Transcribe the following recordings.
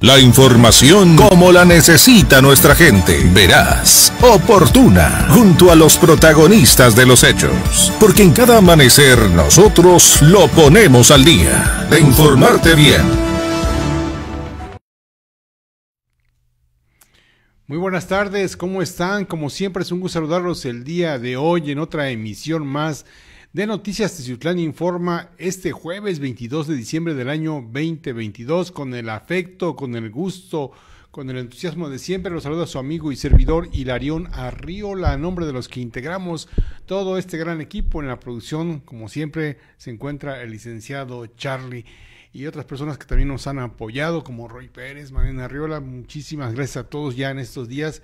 La información como la necesita nuestra gente, verás, oportuna, junto a los protagonistas de los hechos. Porque en cada amanecer nosotros lo ponemos al día. De informarte bien. Muy buenas tardes, ¿cómo están? Como siempre es un gusto saludarlos el día de hoy en otra emisión más de Noticias Ciutlán informa este jueves 22 de diciembre del año 2022 con el afecto, con el gusto, con el entusiasmo de siempre. Los saluda su amigo y servidor Hilarión Arriola, a nombre de los que integramos todo este gran equipo en la producción. Como siempre, se encuentra el licenciado Charlie y otras personas que también nos han apoyado, como Roy Pérez, Mariana Arriola. Muchísimas gracias a todos ya en estos días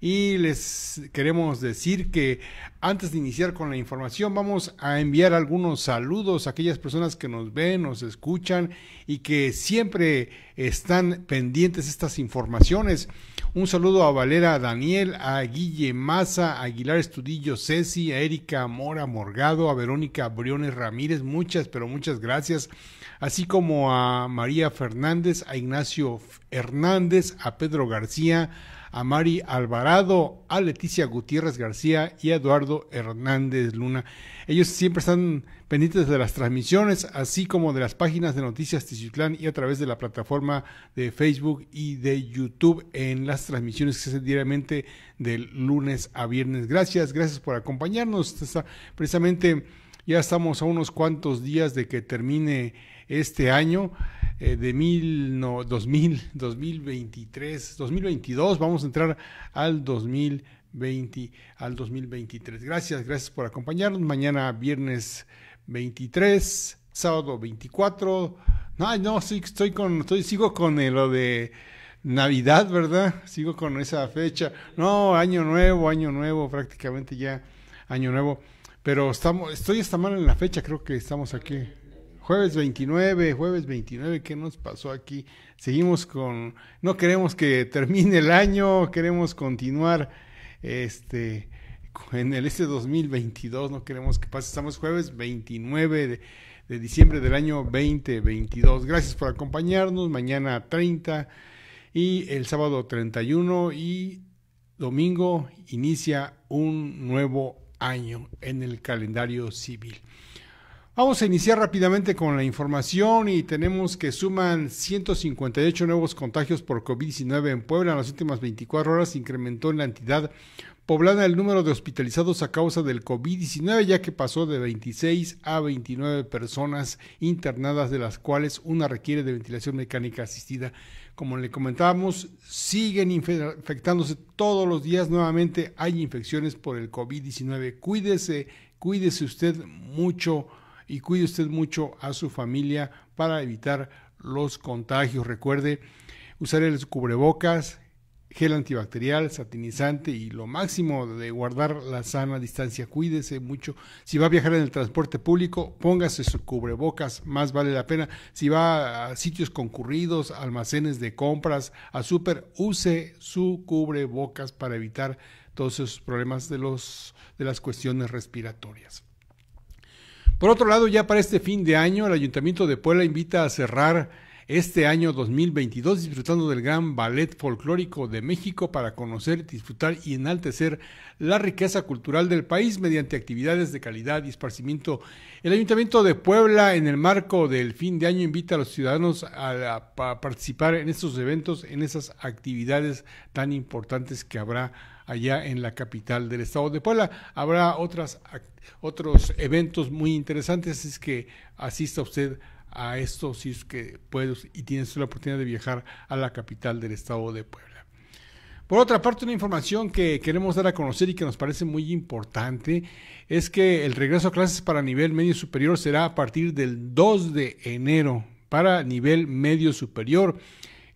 y les queremos decir que antes de iniciar con la información vamos a enviar algunos saludos a aquellas personas que nos ven, nos escuchan y que siempre están pendientes estas informaciones. Un saludo a Valera Daniel, a Guille Maza, a Aguilar Estudillo Ceci, a Erika Mora Morgado, a Verónica Briones Ramírez, muchas pero muchas gracias, así como a María Fernández, a Ignacio Hernández, a Pedro García, a Mari Alvarado, a Leticia Gutiérrez García y a Eduardo Hernández Luna. Ellos siempre están pendientes de las transmisiones, así como de las páginas de Noticias Tizutlán y a través de la plataforma de Facebook y de YouTube en las transmisiones que se hacen diariamente de lunes a viernes. Gracias, gracias por acompañarnos. Precisamente ya estamos a unos cuantos días de que termine este año eh, de mil, no, 2000, 2023, 2022, vamos a entrar al 2020, al 2023. Gracias, gracias por acompañarnos. Mañana viernes 23, sábado 24. No, no, sí, estoy con, estoy, sigo con eh, lo de Navidad, ¿verdad? Sigo con esa fecha. No, año nuevo, año nuevo, prácticamente ya año nuevo. Pero estamos, estoy hasta mal en la fecha, creo que estamos aquí. Jueves 29, jueves 29, ¿qué nos pasó aquí? Seguimos con, no queremos que termine el año, queremos continuar este en el este 2022, no queremos que pase. Estamos jueves 29 de, de diciembre del año 2022. Gracias por acompañarnos. Mañana 30 y el sábado 31 y domingo inicia un nuevo año en el calendario civil. Vamos a iniciar rápidamente con la información y tenemos que suman 158 nuevos contagios por COVID-19 en Puebla. En las últimas 24 horas incrementó en la entidad poblana el número de hospitalizados a causa del COVID-19, ya que pasó de 26 a 29 personas internadas, de las cuales una requiere de ventilación mecánica asistida. Como le comentábamos, siguen infectándose todos los días. Nuevamente hay infecciones por el COVID-19. Cuídese, cuídese usted mucho y cuide usted mucho a su familia para evitar los contagios. Recuerde usar el cubrebocas, gel antibacterial, satinizante y lo máximo de guardar la sana distancia. Cuídese mucho. Si va a viajar en el transporte público, póngase su cubrebocas, más vale la pena. Si va a sitios concurridos, almacenes de compras, a súper, use su cubrebocas para evitar todos esos problemas de los de las cuestiones respiratorias. Por otro lado, ya para este fin de año, el Ayuntamiento de Puebla invita a cerrar este año 2022 disfrutando del gran ballet folclórico de México para conocer, disfrutar y enaltecer la riqueza cultural del país mediante actividades de calidad y esparcimiento. El Ayuntamiento de Puebla, en el marco del fin de año, invita a los ciudadanos a, a participar en estos eventos, en esas actividades tan importantes que habrá allá en la capital del estado de Puebla. Habrá otros eventos muy interesantes, es que asista usted a esto si es que puedes y tienes la oportunidad de viajar a la capital del estado de Puebla. Por otra parte, una información que queremos dar a conocer y que nos parece muy importante es que el regreso a clases para nivel medio superior será a partir del 2 de enero para nivel medio superior.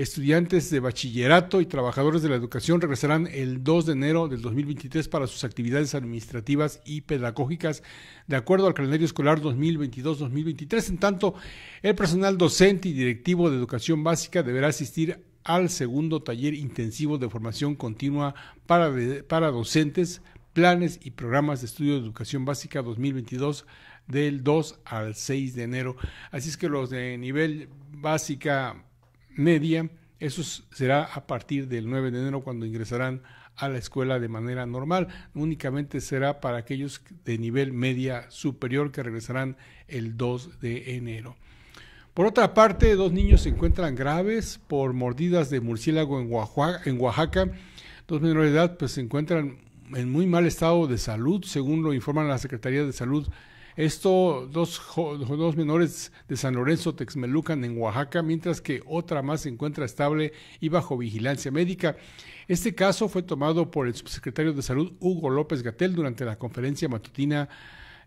Estudiantes de bachillerato y trabajadores de la educación regresarán el 2 de enero del 2023 para sus actividades administrativas y pedagógicas de acuerdo al calendario escolar 2022-2023. En tanto, el personal docente y directivo de educación básica deberá asistir al segundo taller intensivo de formación continua para, para docentes, planes y programas de estudio de educación básica 2022 del 2 al 6 de enero. Así es que los de nivel básica media. Eso será a partir del 9 de enero cuando ingresarán a la escuela de manera normal. Únicamente será para aquellos de nivel media superior que regresarán el 2 de enero. Por otra parte, dos niños se encuentran graves por mordidas de murciélago en Oaxaca. dos menores de edad pues, se encuentran en muy mal estado de salud, según lo informan la Secretaría de Salud esto, dos, menores de San Lorenzo Texmelucan en Oaxaca, mientras que otra más se encuentra estable y bajo vigilancia médica. Este caso fue tomado por el subsecretario de Salud, Hugo López Gatel, durante la conferencia matutina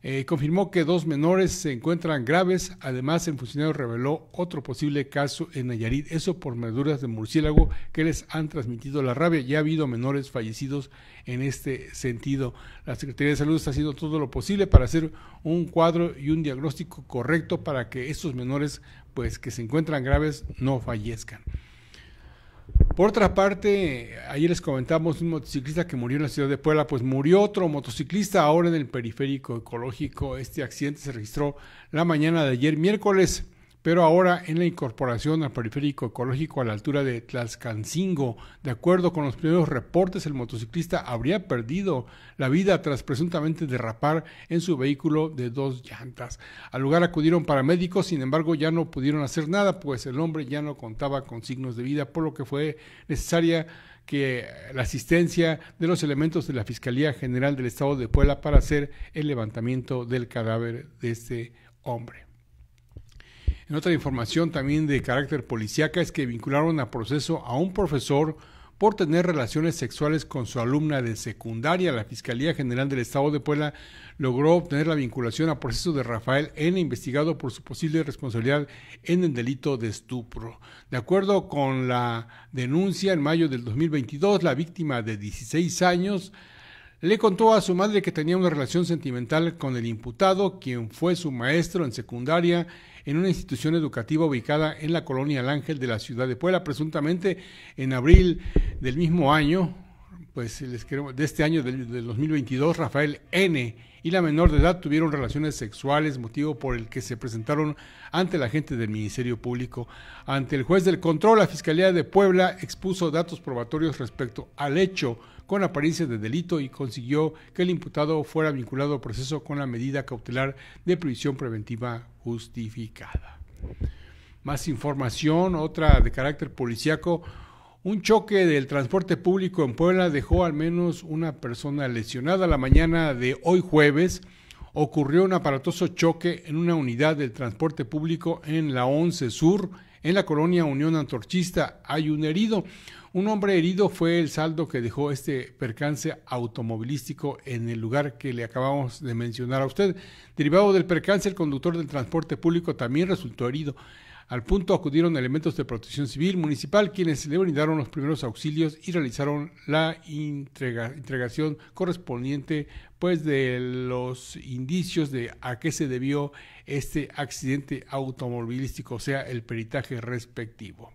eh, confirmó que dos menores se encuentran graves. Además, el funcionario reveló otro posible caso en Nayarit. Eso por maduras de murciélago que les han transmitido la rabia. Ya ha habido menores fallecidos en este sentido. La Secretaría de Salud está haciendo todo lo posible para hacer un cuadro y un diagnóstico correcto para que estos menores, pues que se encuentran graves, no fallezcan. Por otra parte, ayer les comentamos un motociclista que murió en la ciudad de Puebla, pues murió otro motociclista ahora en el periférico ecológico. Este accidente se registró la mañana de ayer, miércoles pero ahora en la incorporación al periférico ecológico a la altura de Tlaxcancingo. De acuerdo con los primeros reportes, el motociclista habría perdido la vida tras presuntamente derrapar en su vehículo de dos llantas. Al lugar acudieron paramédicos, sin embargo ya no pudieron hacer nada, pues el hombre ya no contaba con signos de vida, por lo que fue necesaria que la asistencia de los elementos de la Fiscalía General del Estado de Puebla para hacer el levantamiento del cadáver de este hombre. En otra información también de carácter policíaca es que vincularon a proceso a un profesor por tener relaciones sexuales con su alumna de secundaria. La Fiscalía General del Estado de Puebla logró obtener la vinculación a proceso de Rafael N., investigado por su posible responsabilidad en el delito de estupro. De acuerdo con la denuncia, en mayo del 2022, la víctima de 16 años le contó a su madre que tenía una relación sentimental con el imputado, quien fue su maestro en secundaria en una institución educativa ubicada en la colonia El Ángel de la ciudad de Puebla. Presuntamente en abril del mismo año, pues les de este año, del, del 2022, Rafael N y la menor de edad tuvieron relaciones sexuales, motivo por el que se presentaron ante la gente del Ministerio Público. Ante el juez del control, la Fiscalía de Puebla expuso datos probatorios respecto al hecho con apariencia de delito y consiguió que el imputado fuera vinculado al proceso con la medida cautelar de prisión preventiva justificada. Más información, otra de carácter policiaco. Un choque del transporte público en Puebla dejó al menos una persona lesionada la mañana de hoy jueves. Ocurrió un aparatoso choque en una unidad del transporte público en la 11 Sur, en la colonia Unión Antorchista. Hay un herido. Un hombre herido fue el saldo que dejó este percance automovilístico en el lugar que le acabamos de mencionar a usted. Derivado del percance, el conductor del transporte público también resultó herido. Al punto acudieron elementos de protección civil municipal quienes le brindaron los primeros auxilios y realizaron la entrega, entregación correspondiente pues de los indicios de a qué se debió este accidente automovilístico, o sea, el peritaje respectivo.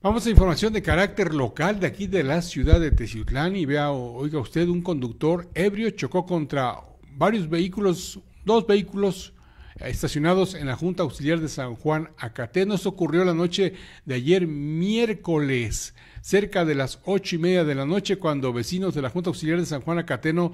Vamos a información de carácter local de aquí de la ciudad de Teciutlán y vea, oiga usted, un conductor ebrio chocó contra varios vehículos, dos vehículos estacionados en la Junta Auxiliar de San Juan Acateno. Esto ocurrió la noche de ayer miércoles, cerca de las ocho y media de la noche, cuando vecinos de la Junta Auxiliar de San Juan Acateno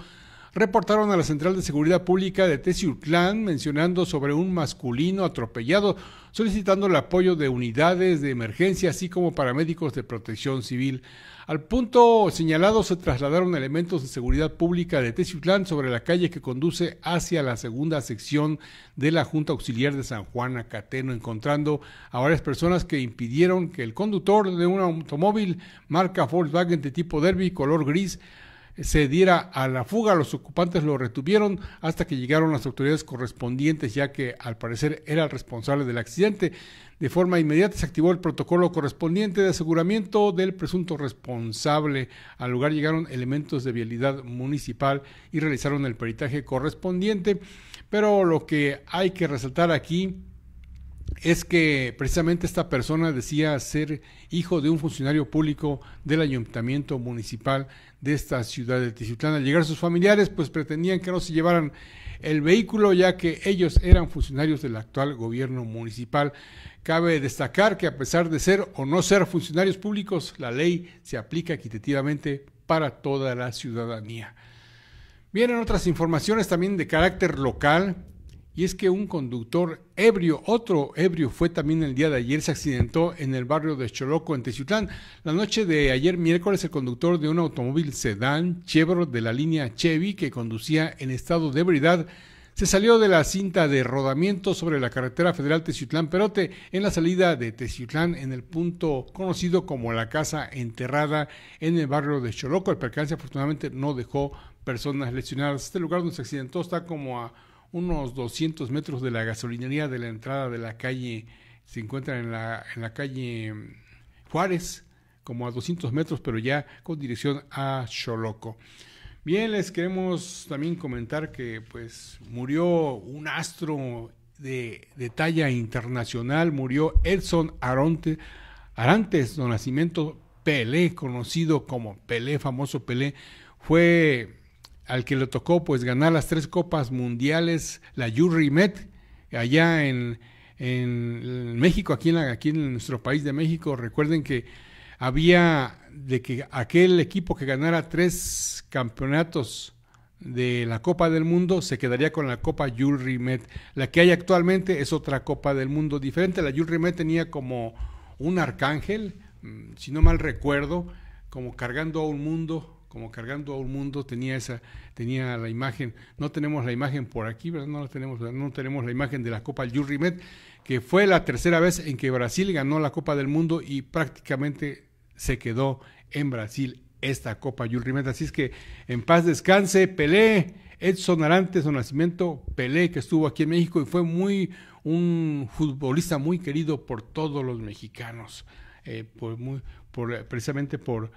reportaron a la Central de Seguridad Pública de Teciutlán mencionando sobre un masculino atropellado, solicitando el apoyo de unidades de emergencia, así como paramédicos de protección civil. Al punto señalado se trasladaron elementos de seguridad pública de Teziutlán sobre la calle que conduce hacia la segunda sección de la Junta Auxiliar de San Juan Acateno, encontrando a varias personas que impidieron que el conductor de un automóvil marca Volkswagen de tipo Derby color gris se diera a la fuga. Los ocupantes lo retuvieron hasta que llegaron las autoridades correspondientes, ya que al parecer era el responsable del accidente. De forma inmediata se activó el protocolo correspondiente de aseguramiento del presunto responsable. Al lugar llegaron elementos de vialidad municipal y realizaron el peritaje correspondiente. Pero lo que hay que resaltar aquí es que precisamente esta persona decía ser hijo de un funcionario público del ayuntamiento municipal de esta ciudad de Tizitlán. Al llegar sus familiares, pues pretendían que no se llevaran el vehículo, ya que ellos eran funcionarios del actual gobierno municipal. Cabe destacar que a pesar de ser o no ser funcionarios públicos, la ley se aplica equitativamente para toda la ciudadanía. Vienen otras informaciones también de carácter local y es que un conductor ebrio, otro ebrio fue también el día de ayer, se accidentó en el barrio de Choloco, en Teciutlán. La noche de ayer miércoles, el conductor de un automóvil sedán Chevrolet de la línea Chevy, que conducía en estado de ebriedad, se salió de la cinta de rodamiento sobre la carretera federal Teciutlán-Perote en la salida de Teciutlán en el punto conocido como la Casa Enterrada en el barrio de Choloco. El percance afortunadamente no dejó personas lesionadas. Este lugar donde se accidentó está como a unos 200 metros de la gasolinería de la entrada de la calle, se encuentra en la, en la calle mm, Juárez, como a 200 metros, pero ya con dirección a Xoloco. Bien, les queremos también comentar que pues murió un astro de, talla internacional, murió Edson Aronte, Arantes, don Nacimiento Pelé, conocido como Pelé, famoso Pelé, fue al que le tocó pues ganar las tres copas mundiales, la Yuri Met, allá en, México, aquí en, aquí en nuestro país de México. Recuerden que había de que aquel equipo que ganara tres campeonatos de la Copa del Mundo se quedaría con la Copa Jules La que hay actualmente es otra Copa del Mundo diferente. La Jules Met tenía como un arcángel, mm, si no mal recuerdo, como cargando a un mundo como cargando a un mundo, tenía esa, tenía la imagen, no tenemos la imagen por aquí, ¿verdad? No la tenemos, no tenemos la imagen de la Copa Rimet, que fue la tercera vez en que Brasil ganó la Copa del Mundo y prácticamente se quedó en Brasil esta Copa Rimet. Así es que en paz descanse, Pelé, Edson Arantes, su nacimiento, Pelé, que estuvo aquí en México y fue muy, un futbolista muy querido por todos los mexicanos, eh, muy, por, precisamente por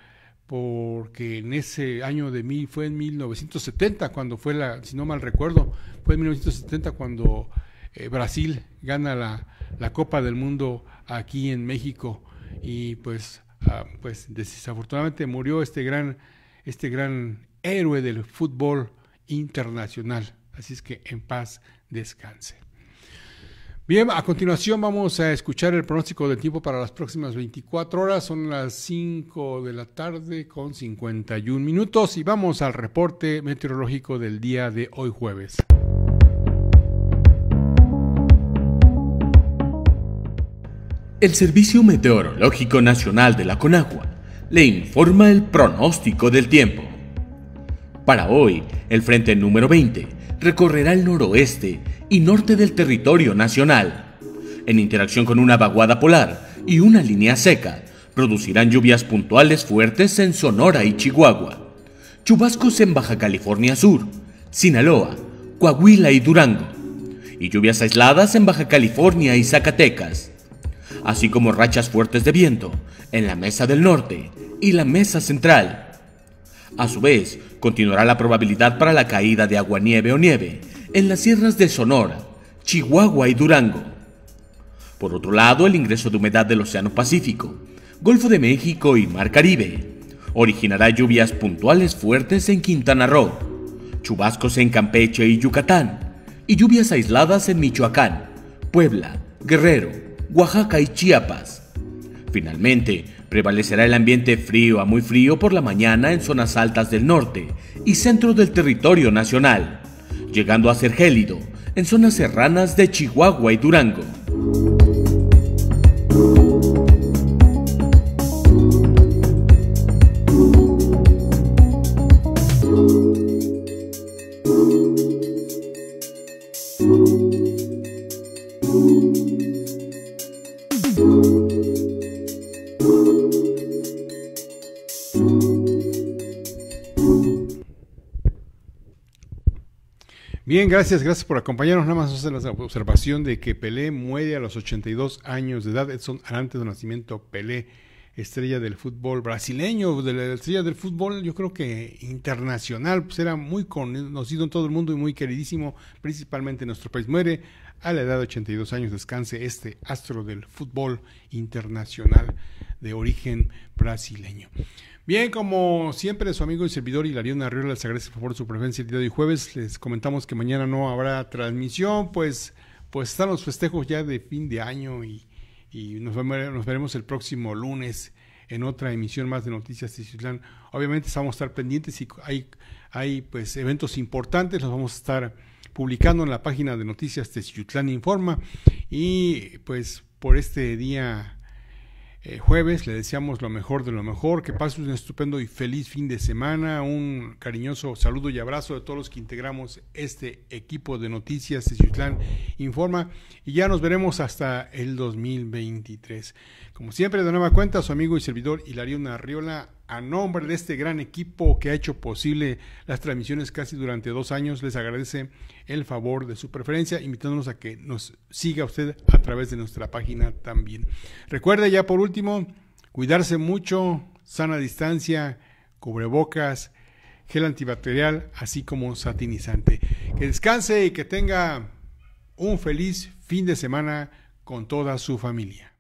porque en ese año de mil fue en 1970 cuando fue la, si no mal recuerdo, fue en 1970 cuando eh, Brasil gana la, Copa del Mundo aquí en México y pues, ah, pues desafortunadamente murió este gran, este gran héroe del fútbol internacional. Así es que en paz descanse. Bien, a continuación vamos a escuchar el pronóstico del tiempo para las próximas 24 horas. Son las 5 de la tarde con 51 minutos y vamos al reporte meteorológico del día de hoy jueves. El Servicio Meteorológico Nacional de la Conagua le informa el pronóstico del tiempo. Para hoy, el frente número 20 recorrerá el noroeste y norte del territorio nacional. En interacción con una vaguada polar y una línea seca, producirán lluvias puntuales fuertes en Sonora y Chihuahua, chubascos en Baja California Sur, Sinaloa, Coahuila y Durango, y lluvias aisladas en Baja California y Zacatecas, así como rachas fuertes de viento en la Mesa del Norte y la Mesa Central. A su vez, continuará la probabilidad para la caída de agua nieve o nieve en las sierras de Sonora, Chihuahua y Durango. Por otro lado, el ingreso de humedad del Océano Pacífico, Golfo de México y Mar Caribe originará lluvias puntuales fuertes en Quintana Roo, chubascos en Campeche y Yucatán, y lluvias aisladas en Michoacán, Puebla, Guerrero, Oaxaca y Chiapas. Finalmente, prevalecerá el ambiente frío a muy frío por la mañana en zonas altas del norte y centro del territorio nacional llegando a ser gélido en zonas serranas de Chihuahua y Durango. Bien, gracias, gracias por acompañarnos. Nada más hacer la observación de que Pelé muere a los 82 años de edad. Edson antes de Nacimiento Pelé, estrella del fútbol brasileño, de la estrella del fútbol, yo creo que internacional, pues era muy conocido en todo el mundo y muy queridísimo, principalmente en nuestro país. Muere a la edad de 82 años descanse este astro del fútbol internacional de origen brasileño. Bien, como siempre, su amigo y servidor Hilarión Arriola les agradece por su presencia el día de hoy jueves. Les comentamos que mañana no habrá transmisión, pues, pues están los festejos ya de fin de año y, nos, veremos el próximo lunes en otra emisión más de Noticias de Tizitlán. Obviamente vamos a estar pendientes y hay, hay pues eventos importantes, los vamos a estar publicando en la página de noticias Ciutlán Informa. Y pues por este día eh, jueves le deseamos lo mejor de lo mejor, que pases un estupendo y feliz fin de semana, un cariñoso saludo y abrazo de todos los que integramos este equipo de noticias Ciutlán Informa. Y ya nos veremos hasta el 2023. Como siempre, de nueva cuenta, su amigo y servidor Hilario Narriola a nombre de este gran equipo que ha hecho posible las transmisiones casi durante dos años, les agradece el favor de su preferencia, invitándonos a que nos siga usted a través de nuestra página también. Recuerde ya por último, cuidarse mucho, sana distancia, cubrebocas, gel antibacterial, así como satinizante. Que descanse y que tenga un feliz fin de semana con toda su familia.